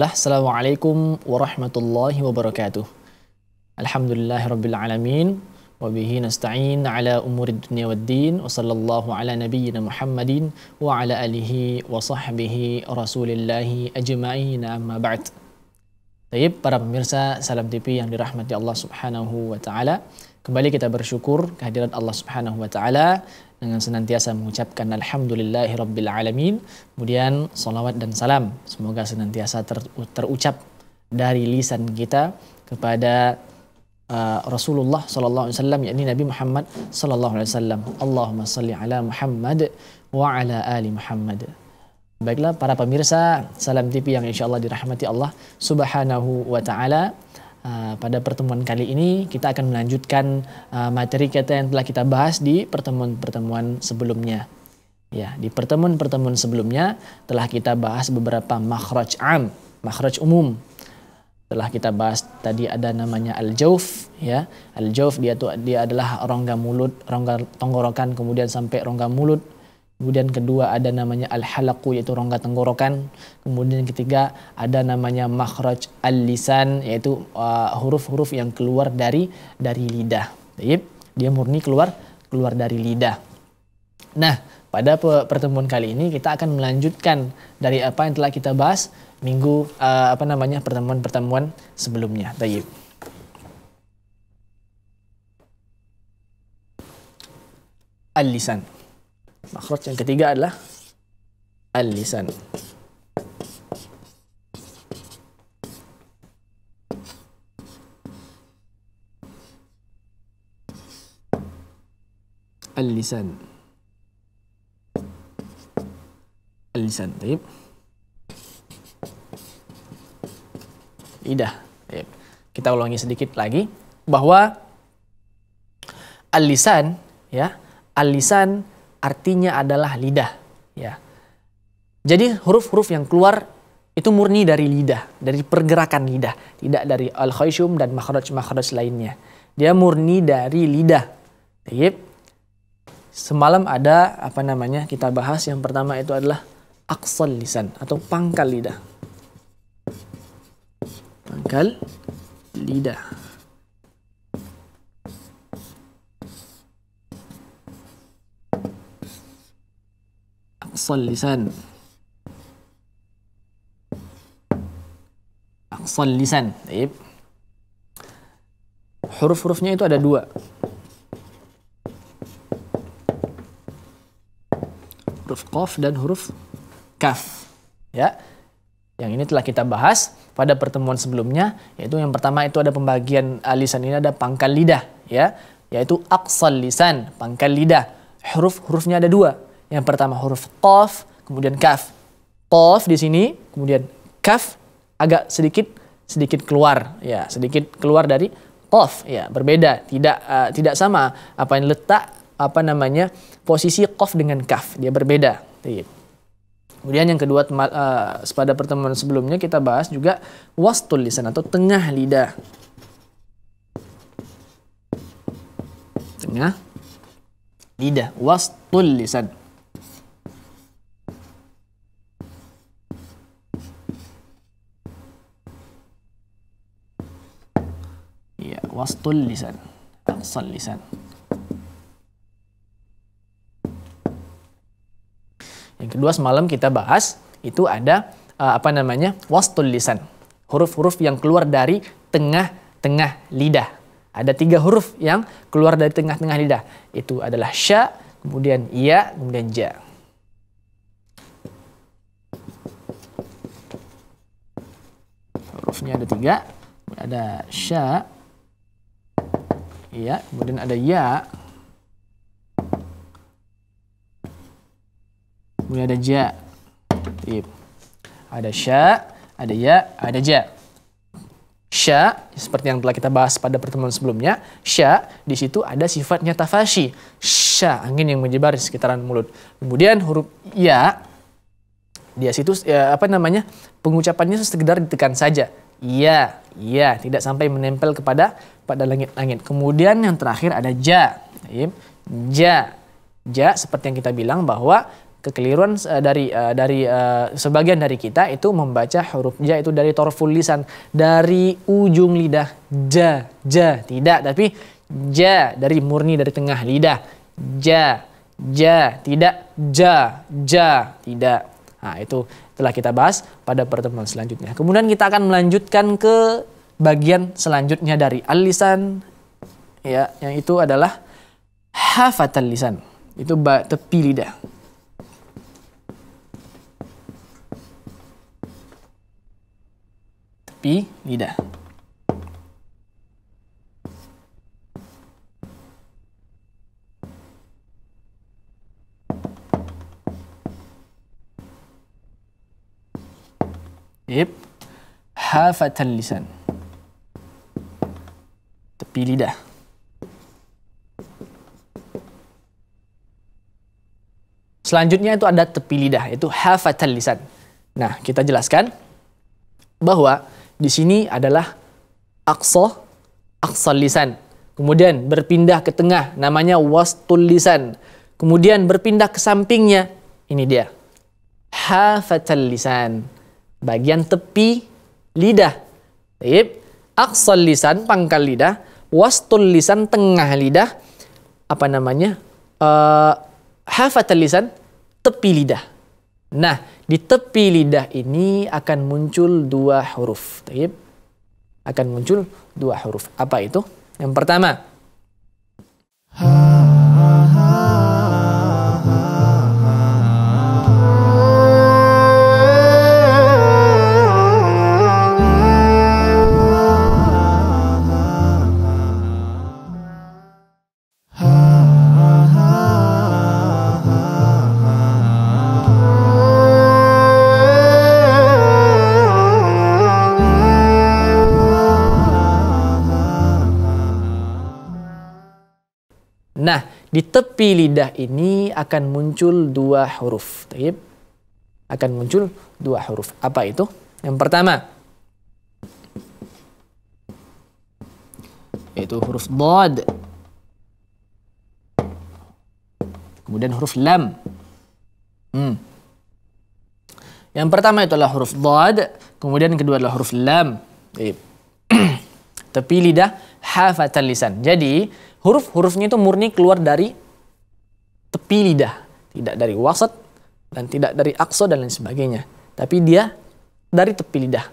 Bismillah, Assalamualaikum warahmatullahi wabarakatuh. Alhamdulillah rabbil Alhamdulillahirrabbilalamin. Wabihi nasta'in ala umuri dunia wa din. Wa sallallahu ala nabiyyina Muhammadin wa ala alihi wa sahbihi rasulillahi ajma'in amma ba'd. Taib, para pemirsa Salam TV yang dirahmati Allah subhanahu wa ta'ala. Kembali kita bersyukur kehadiran Allah subhanahu wa ta'ala dengan senantiasa mengucapkan alhamdulillahi kemudian salawat dan salam semoga senantiasa ter, terucap dari lisan kita kepada uh, Rasulullah sallallahu alaihi wasallam yakni Nabi Muhammad sallallahu alaihi wasallam Allahumma salli ala Muhammad wa ala ali Muhammad Baiklah para pemirsa Salam TV yang insyaallah dirahmati Allah Subhanahu wa taala Uh, pada pertemuan kali ini kita akan melanjutkan uh, materi kita yang telah kita bahas di pertemuan-pertemuan sebelumnya. Ya, di pertemuan-pertemuan sebelumnya telah kita bahas beberapa makhraj am, makhraj umum. Telah kita bahas tadi ada namanya al-jauf ya. Al-jauf dia tuh dia adalah rongga mulut, rongga tenggorokan kemudian sampai rongga mulut Kemudian kedua ada namanya al-halaqu yaitu rongga tenggorokan. Kemudian ketiga ada namanya makhraj al-lisan yaitu huruf uh, huruf-huruf yang keluar dari dari lidah. Jadi dia murni keluar keluar dari lidah. Nah, pada pertemuan kali ini kita akan melanjutkan dari apa yang telah kita bahas minggu uh, apa namanya pertemuan-pertemuan sebelumnya. Tayyib. Al-lisan. Makhraj yang ketiga adalah al-lisan. Al-lisan. Al-lisan. Baik. Lidah. Baik. Kita ulangi sedikit lagi bahwa al-lisan ya, al-lisan artinya adalah lidah ya. Jadi huruf-huruf yang keluar itu murni dari lidah, dari pergerakan lidah, tidak dari al khayshum dan makhraj-makhraj lainnya. Dia murni dari lidah. Baik. Semalam ada apa namanya? Kita bahas yang pertama itu adalah aksal lisan atau pangkal lidah. Pangkal lidah. أقصى اللسان أقصى اللسان طيب huruf-hurufnya itu ada dua huruf qaf dan huruf kaf ya yang ini telah kita bahas pada pertemuan sebelumnya yaitu yang pertama itu ada pembagian alisan uh, ini ada pangkal lidah ya yaitu aqsal lisan pangkal lidah huruf-hurufnya ada dua yang pertama huruf qaf, kemudian kaf. Qaf di sini, kemudian kaf agak sedikit sedikit keluar ya, sedikit keluar dari qaf ya, berbeda, tidak uh, tidak sama apa yang letak apa namanya posisi qaf dengan kaf, dia berbeda. Iya. Kemudian yang kedua uh, eh, pada pertemuan sebelumnya kita bahas juga wastul lisan atau tengah lidah. Tengah lidah wastul lisan. Wastul lisan, aqsal lisan. Yang kedua semalam kita bahas itu ada uh, apa namanya wastul lisan, huruf-huruf yang keluar dari tengah-tengah lidah. Ada tiga huruf yang keluar dari tengah-tengah lidah. Itu adalah sya, kemudian ya, kemudian ja. Hurufnya ada tiga. Ada sya, Iya, kemudian ada ya. Kemudian ada ja. Tip. Iya. Ada sya, ada ya, ada ja. Sya, seperti yang telah kita bahas pada pertemuan sebelumnya, sya di situ ada sifatnya tafashi. Sya, angin yang menyebar di sekitaran mulut. Kemudian huruf ya, dia situ ya, apa namanya pengucapannya sekedar ditekan saja Iya, iya, tidak sampai menempel kepada pada langit-langit. Kemudian yang terakhir ada ja, ja, ja seperti yang kita bilang bahwa kekeliruan eh, dari eh, dari eh, sebagian dari kita itu membaca huruf ja itu dari torful lisan dari ujung lidah ja ja tidak tapi ja dari murni dari tengah lidah ja ja tidak ja ja tidak Nah, itu telah kita bahas pada pertemuan selanjutnya. Kemudian kita akan melanjutkan ke bagian selanjutnya dari al ya, yang itu adalah hafatal lisan. Itu tepi lidah. Tepi lidah. Yep. Hafatan lisan. Tepi lidah. Selanjutnya itu ada tepi lidah, itu hafatan lisan. Nah, kita jelaskan bahwa di sini adalah aqsa, aqsa lisan. Kemudian berpindah ke tengah, namanya wastul lisan. Kemudian berpindah ke sampingnya, ini dia. Hafatan lisan bagian tepi lidah. Baik. Aksal lisan, pangkal lidah. Wastul lisan, tengah lidah. Apa namanya? Uh, hafatal lisan, tepi lidah. Nah, di tepi lidah ini akan muncul dua huruf. Baik. Akan muncul dua huruf. Apa itu? Yang pertama. Ha. Nah, di tepi lidah ini akan muncul dua huruf. Taib. Akan muncul dua huruf. Apa itu? Yang pertama yaitu huruf bod. Kemudian huruf lam. Hmm. Yang pertama itu adalah huruf bod, kemudian kedua adalah huruf lam. Taib. tepi lidah hafatan lisan. Jadi huruf-hurufnya itu murni keluar dari tepi lidah, tidak dari wasat dan tidak dari akso dan lain sebagainya. Tapi dia dari tepi lidah.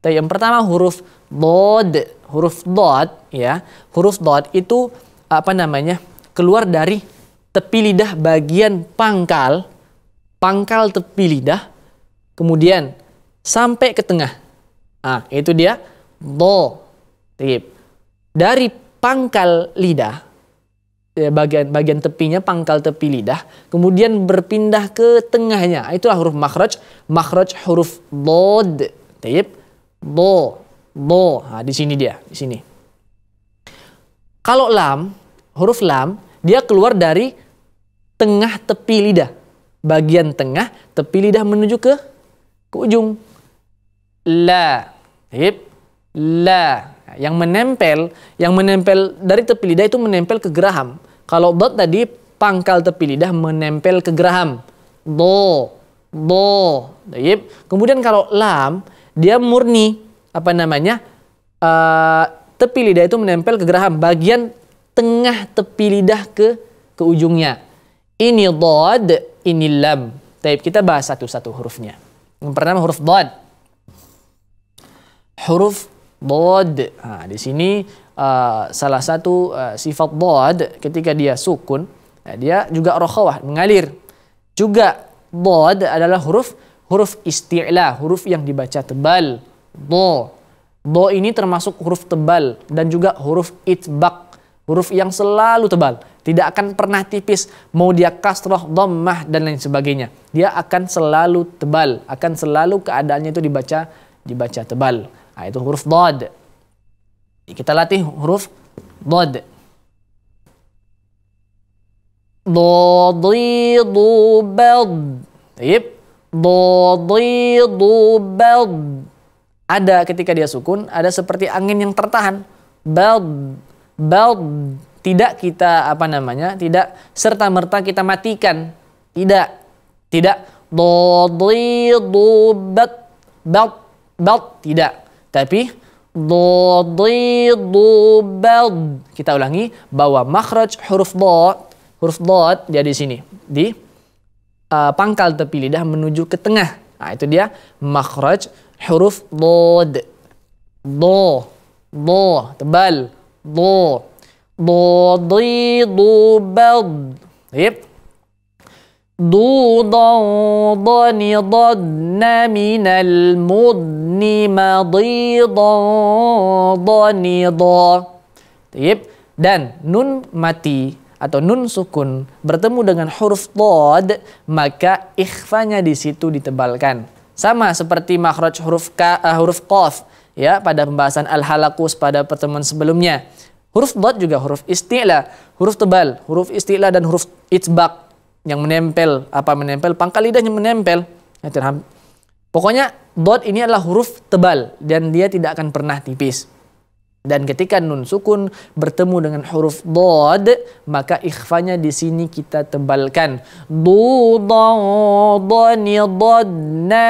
Tapi yang pertama huruf dod, huruf dod ya, huruf dod itu apa namanya? keluar dari tepi lidah bagian pangkal, pangkal tepi lidah, kemudian sampai ke tengah. Ah, itu dia do. Tip dari pangkal lidah ya, bagian bagian tepinya pangkal tepi lidah kemudian berpindah ke tengahnya itulah huruf makhraj makhraj huruf bod taib do do nah, di sini dia di sini kalau lam huruf lam dia keluar dari tengah tepi lidah bagian tengah tepi lidah menuju ke ke ujung la taib la yang menempel, yang menempel dari tepi lidah itu menempel ke geraham. Kalau dot tadi pangkal tepi lidah menempel ke geraham. Do, do. Taib. Kemudian kalau lam, dia murni apa namanya? Uh, tepi lidah itu menempel ke geraham, bagian tengah tepi lidah ke ke ujungnya. Ini dot. ini lam. Taib kita bahas satu-satu hurufnya. Yang pertama huruf dot. Huruf Bod, Nah, di sini uh, salah satu uh, sifat bod ketika dia sukun, ya, dia juga rokhawah, mengalir. Juga bod adalah huruf huruf isti'la, huruf yang dibaca tebal. Do. Do ini termasuk huruf tebal dan juga huruf itbak, huruf yang selalu tebal tidak akan pernah tipis mau dia kasroh, dommah, dan lain sebagainya dia akan selalu tebal akan selalu keadaannya itu dibaca dibaca tebal Nah, itu huruf dod. Kita latih huruf dod. Dodidu bad. Taib. Dodidu bad. Ada ketika dia sukun, ada seperti angin yang tertahan. Bad. Bad. Tidak kita apa namanya? Tidak serta merta kita matikan. Tidak. Tidak. Dodidu bad. Bad. Bad. Tidak tapi dhadidubad. Kita ulangi bahwa makhraj huruf dhad, huruf dhad dia di sini. Di uh, pangkal tepi lidah menuju ke tengah. Nah, itu dia makhraj huruf dhad. Dho, dho, tebal. dho. Dhadidubad. Yep. ضوضا ضنضن من mudni مضيضا ضنضا طيب dan nun mati atau nun sukun bertemu dengan huruf tod maka ikhfanya di situ ditebalkan sama seperti makhraj huruf ka uh, huruf qaf ya pada pembahasan al halakus pada pertemuan sebelumnya huruf dod juga huruf istilah huruf tebal huruf istilah dan huruf itbaq yang menempel apa menempel pangkal lidahnya menempel ya, pokoknya dot ini adalah huruf tebal dan dia tidak akan pernah tipis dan ketika nun sukun bertemu dengan huruf dod, maka ikhfanya di sini kita tebalkan. Dudadani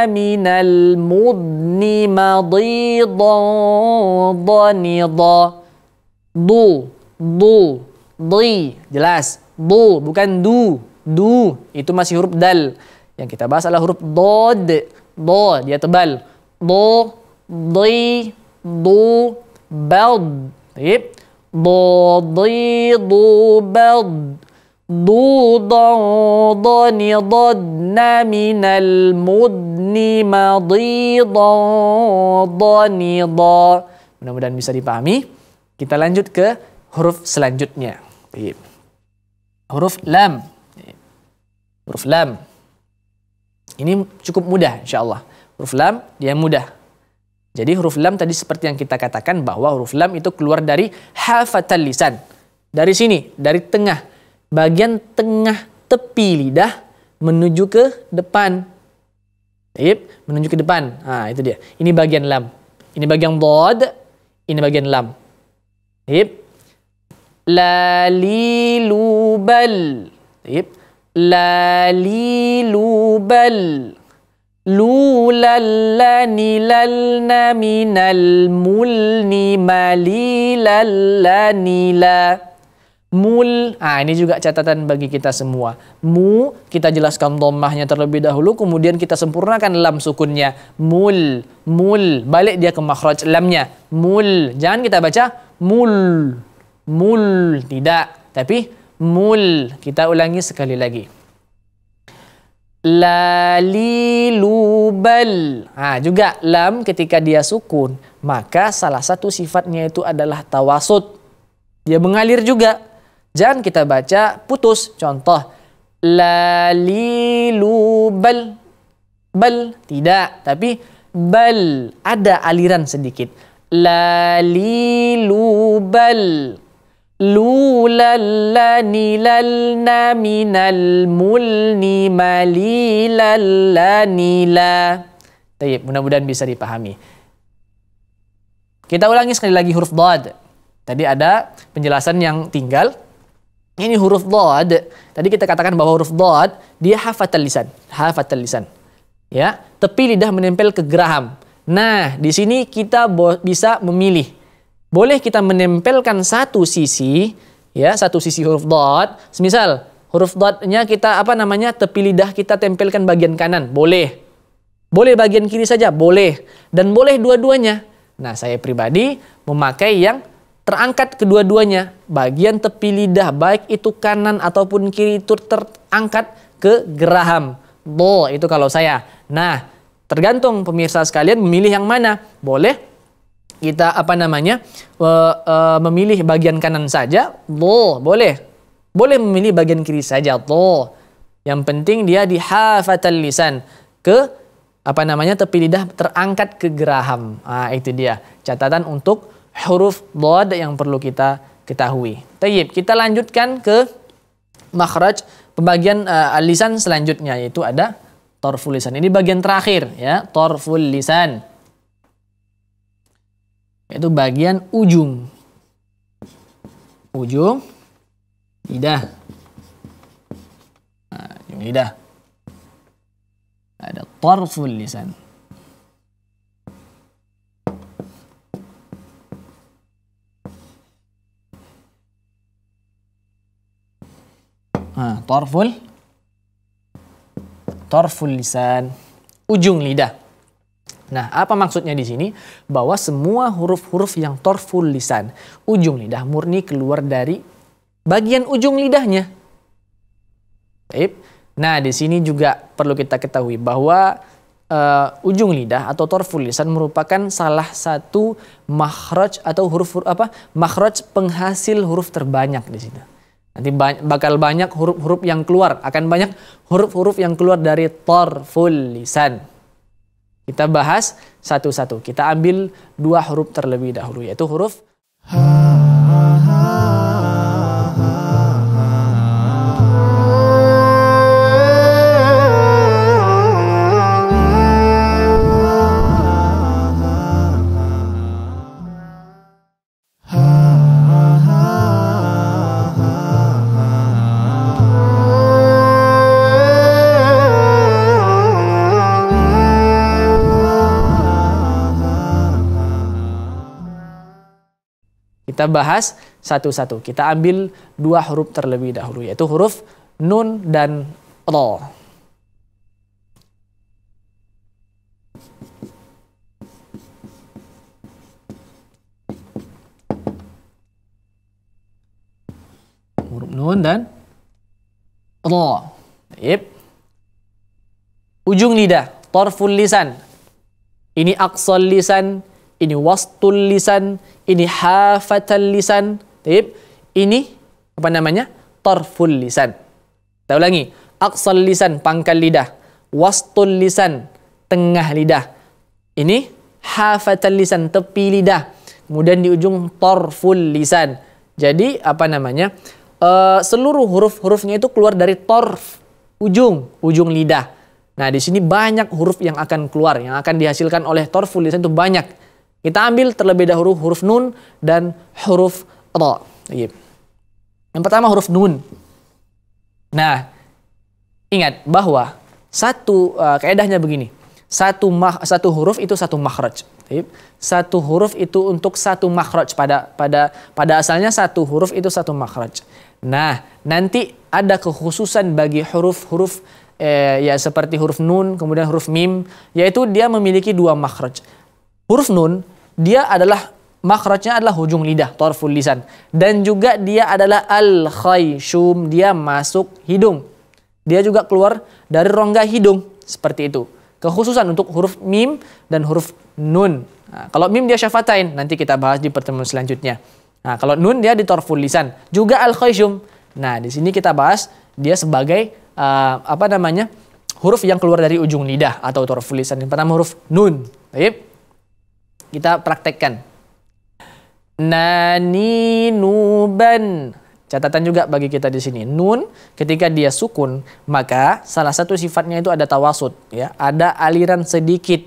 minal mudni Du, du, di, jelas. Du, bukan du du itu masih huruf dal. Yang kita bahas adalah huruf dod. Do dia tebal. Do, di, du, bad. tip Do, di, du, bad. Du, da, da, ni, da, na, min, al, mudni, ma, di, da, da, ni, da. Mudah-mudahan bisa dipahami. Kita lanjut ke huruf selanjutnya. Baik. Huruf lam huruf lam. Ini cukup mudah Insya Allah. Huruf lam dia mudah. Jadi huruf lam tadi seperti yang kita katakan bahwa huruf lam itu keluar dari hafatal lisan. Dari sini, dari tengah, bagian tengah tepi lidah menuju ke depan. Baik, menuju ke depan. Nah, itu dia. Ini bagian lam. Ini bagian dod, ini bagian lam. Baik. Lalilubal. Baik lalilubal lulallanilalna minal mulni la mul ah ini juga catatan bagi kita semua mu kita jelaskan domahnya terlebih dahulu kemudian kita sempurnakan lam sukunnya mul mul balik dia ke makhraj lamnya mul jangan kita baca mul mul tidak tapi mul. Kita ulangi sekali lagi. Lalilubal. Nah, juga lam ketika dia sukun, maka salah satu sifatnya itu adalah tawasud. Dia mengalir juga. Jangan kita baca putus. Contoh, lalilubal. Bal, tidak. Tapi bal, ada aliran sedikit. Lalilubal mulni la. Taib, mudah-mudahan bisa dipahami. Kita ulangi sekali lagi huruf dad. Tadi ada penjelasan yang tinggal. Ini huruf dad. Tadi kita katakan bahwa huruf dad dia hafatal lisan, hafatal lisan. Ya, tepi lidah menempel ke geraham. Nah, di sini kita bisa memilih boleh kita menempelkan satu sisi ya satu sisi huruf dot semisal huruf dotnya kita apa namanya tepi lidah kita tempelkan bagian kanan boleh boleh bagian kiri saja boleh dan boleh dua-duanya nah saya pribadi memakai yang terangkat kedua-duanya bagian tepi lidah baik itu kanan ataupun kiri itu terangkat ke geraham bo itu kalau saya nah tergantung pemirsa sekalian memilih yang mana boleh kita apa namanya eh, eh, memilih bagian kanan saja boleh boleh boleh memilih bagian kiri saja tuh yang penting dia di hafatal lisan ke apa namanya tepi lidah terangkat ke geraham nah, itu dia catatan untuk huruf dhad yang perlu kita ketahui Tayyib, kita lanjutkan ke makhraj pembagian uh, lisan selanjutnya yaitu ada torful lisan ini bagian terakhir ya torful lisan yaitu bagian ujung ujung lidah nah, ujung lidah ada tarful lisan Nah, tarful tarful lisan ujung lidah Nah, apa maksudnya di sini? Bahwa semua huruf-huruf yang torful lisan, ujung lidah murni keluar dari bagian ujung lidahnya. Baik. Nah, di sini juga perlu kita ketahui bahwa uh, ujung lidah atau torful lisan merupakan salah satu makhraj atau huruf, huruf apa? makhraj penghasil huruf terbanyak di sini. Nanti ba bakal banyak huruf-huruf yang keluar, akan banyak huruf-huruf yang keluar dari torful lisan. Kita bahas satu-satu. Kita ambil dua huruf terlebih dahulu yaitu huruf ha. Kita bahas satu-satu. Kita ambil dua huruf terlebih dahulu yaitu huruf nun dan ro. Huruf nun dan ro. Yep. Ujung lidah, torful lisan. Ini aksol lisan, ini wastul lisan, ini hafatal lisan, tip, ini apa namanya? Tarful lisan. Tahu lagi, aqsal lisan, pangkal lidah, wastul lisan, tengah lidah. Ini hafatal lisan, tepi lidah. Kemudian di ujung tarful lisan. Jadi apa namanya? Uh, seluruh huruf-hurufnya itu keluar dari torf, ujung, ujung lidah. Nah, di sini banyak huruf yang akan keluar, yang akan dihasilkan oleh torful lisan itu banyak. Kita ambil terlebih dahulu huruf nun dan huruf ra. Yang pertama huruf nun. Nah, ingat bahwa satu uh, kaedahnya begini. Satu mah, satu huruf itu satu makhraj. Satu huruf itu untuk satu makhraj pada pada pada asalnya satu huruf itu satu makhraj. Nah, nanti ada kekhususan bagi huruf-huruf eh, ya seperti huruf nun kemudian huruf mim yaitu dia memiliki dua makhraj. Huruf nun dia adalah makhrajnya adalah hujung lidah, torful lisan. Dan juga dia adalah al khayshum, dia masuk hidung. Dia juga keluar dari rongga hidung, seperti itu. Kekhususan untuk huruf mim dan huruf nun. Nah, kalau mim dia syafatain, nanti kita bahas di pertemuan selanjutnya. Nah, kalau nun dia di torful lisan, juga al khayshum. Nah, di sini kita bahas dia sebagai uh, apa namanya? huruf yang keluar dari ujung lidah atau torful lisan. Yang pertama huruf nun. Baik. Kita praktekkan. Nani nuban. Catatan juga bagi kita di sini. Nun ketika dia sukun, maka salah satu sifatnya itu ada tawasud, ya. Ada aliran sedikit.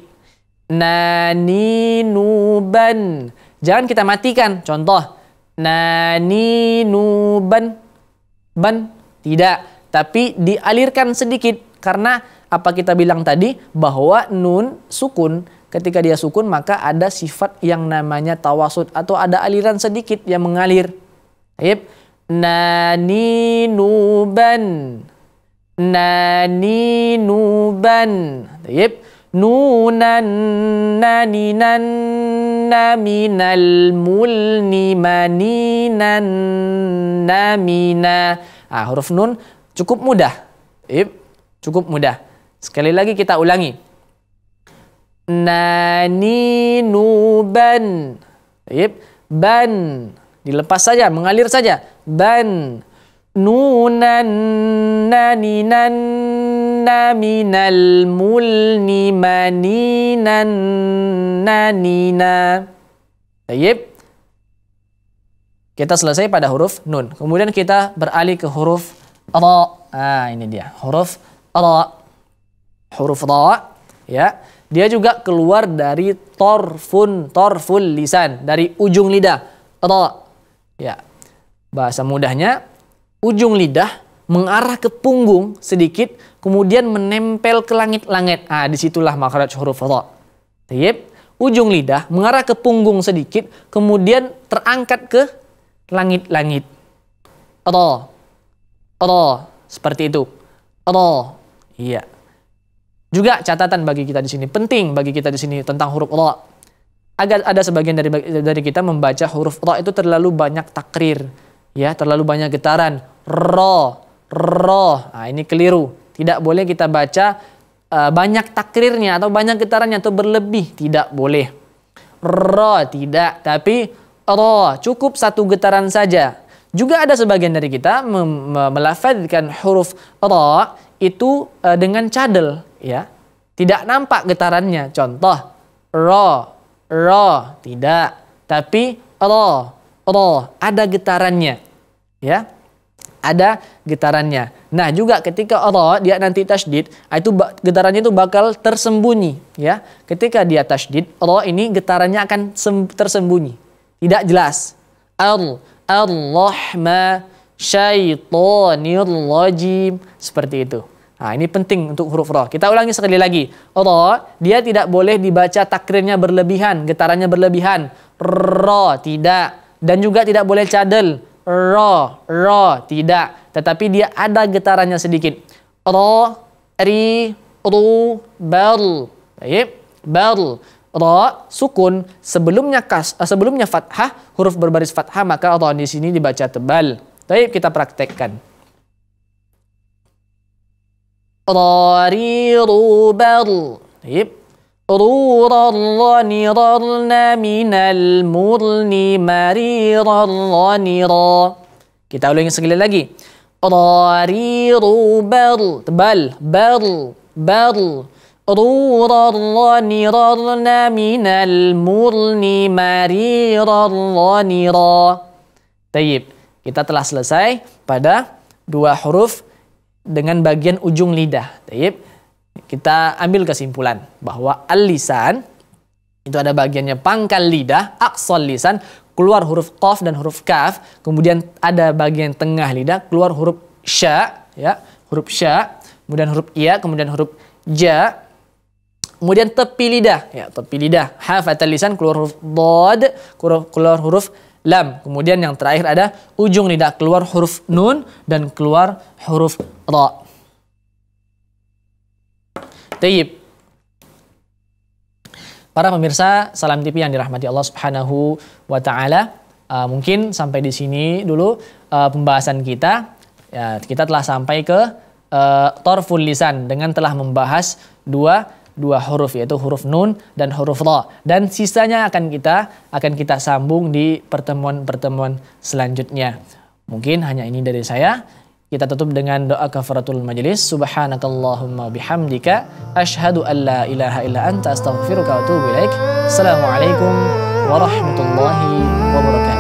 Nani nuban. Jangan kita matikan. Contoh, nani nuban. Ban tidak, tapi dialirkan sedikit karena apa kita bilang tadi bahwa nun sukun ketika dia sukun maka ada sifat yang namanya tawasud atau ada aliran sedikit yang mengalir. Baik. Naninuban. Naninuban. Baik. Nunan naninan naminal mulni maninan namina. Ah, huruf nun cukup mudah. Baik. Cukup mudah. Sekali lagi kita ulangi nani nuban yep. ban dilepas saja mengalir saja ban nunan nani nan naminal mulni maninan nanina yep, Kita selesai pada huruf nun. Kemudian kita beralih ke huruf ra. Ah, ini dia. Huruf ra. Huruf ra. Ya. Dia juga keluar dari torfun, torful lisan, dari ujung lidah. Atau ya, bahasa mudahnya ujung lidah mengarah ke punggung sedikit, kemudian menempel ke langit-langit. Ah, disitulah makhraj huruf ta. Tayyib. Ujung lidah mengarah ke punggung sedikit, kemudian terangkat ke langit-langit. Ra. Ra. Seperti itu. Ra. Iya. Juga catatan bagi kita di sini penting bagi kita di sini tentang huruf ra. Agar ada sebagian dari dari kita membaca huruf ra itu terlalu banyak takrir, ya, terlalu banyak getaran. Ra, ra. Nah, ini keliru. Tidak boleh kita baca uh, banyak takrirnya atau banyak getarannya atau berlebih, tidak boleh. Ra tidak, tapi ra cukup satu getaran saja. Juga ada sebagian dari kita melafadzkan huruf ra itu uh, dengan cadel ya tidak nampak getarannya contoh ro ro tidak tapi ro ro ada getarannya ya ada getarannya. Nah juga ketika ro, dia nanti tasdid, ah, itu getarannya itu bakal tersembunyi ya. Ketika dia tasdid, ro ini getarannya akan tersembunyi, tidak jelas. Al Allah ma syaitonir rajim seperti itu. Nah, ini penting untuk huruf roh. Kita ulangi sekali lagi. ro dia tidak boleh dibaca takrirnya berlebihan, getarannya berlebihan. Roh, tidak. Dan juga tidak boleh cadel. Roh, roh, tidak. Tetapi dia ada getarannya sedikit. Roh, ri, ru, bel Baik, bel ro sukun sebelumnya kas eh, sebelumnya fathah huruf berbaris fathah maka ro di sini dibaca tebal. Baik, kita praktekkan. راري روبر طيب رورا رنررن من المرن مريرا رنرا Kita ulangi sekali lagi. Rari rubar bal bar bar rurar ranirarna minal murni marirar ranira. Tayyib. Kita telah selesai pada dua huruf dengan bagian ujung lidah. Taib. Kita ambil kesimpulan bahwa al itu ada bagiannya pangkal lidah, aksol lisan, keluar huruf qaf dan huruf kaf, kemudian ada bagian tengah lidah, keluar huruf sya, ya, huruf sya, kemudian huruf ya, kemudian huruf ja, kemudian tepi lidah, ya, tepi lidah, hafatal lisan, keluar huruf dod, keluar huruf lam. Kemudian yang terakhir ada ujung lidah keluar huruf nun dan keluar huruf ra. Tayyib. Para pemirsa Salam TV yang dirahmati Allah Subhanahu wa taala, ah, mungkin sampai di sini dulu uh, pembahasan kita. Ya, kita telah sampai ke uh, ah, torful lisan dengan telah membahas dua dua huruf yaitu huruf nun dan huruf ra dan sisanya akan kita akan kita sambung di pertemuan-pertemuan selanjutnya. Mungkin hanya ini dari saya. Kita tutup dengan doa kafaratul majelis. Subhanakallahumma bihamdika asyhadu an la ilaha illa anta astaghfiruka wa atubu ilaik. Assalamualaikum warahmatullahi wabarakatuh.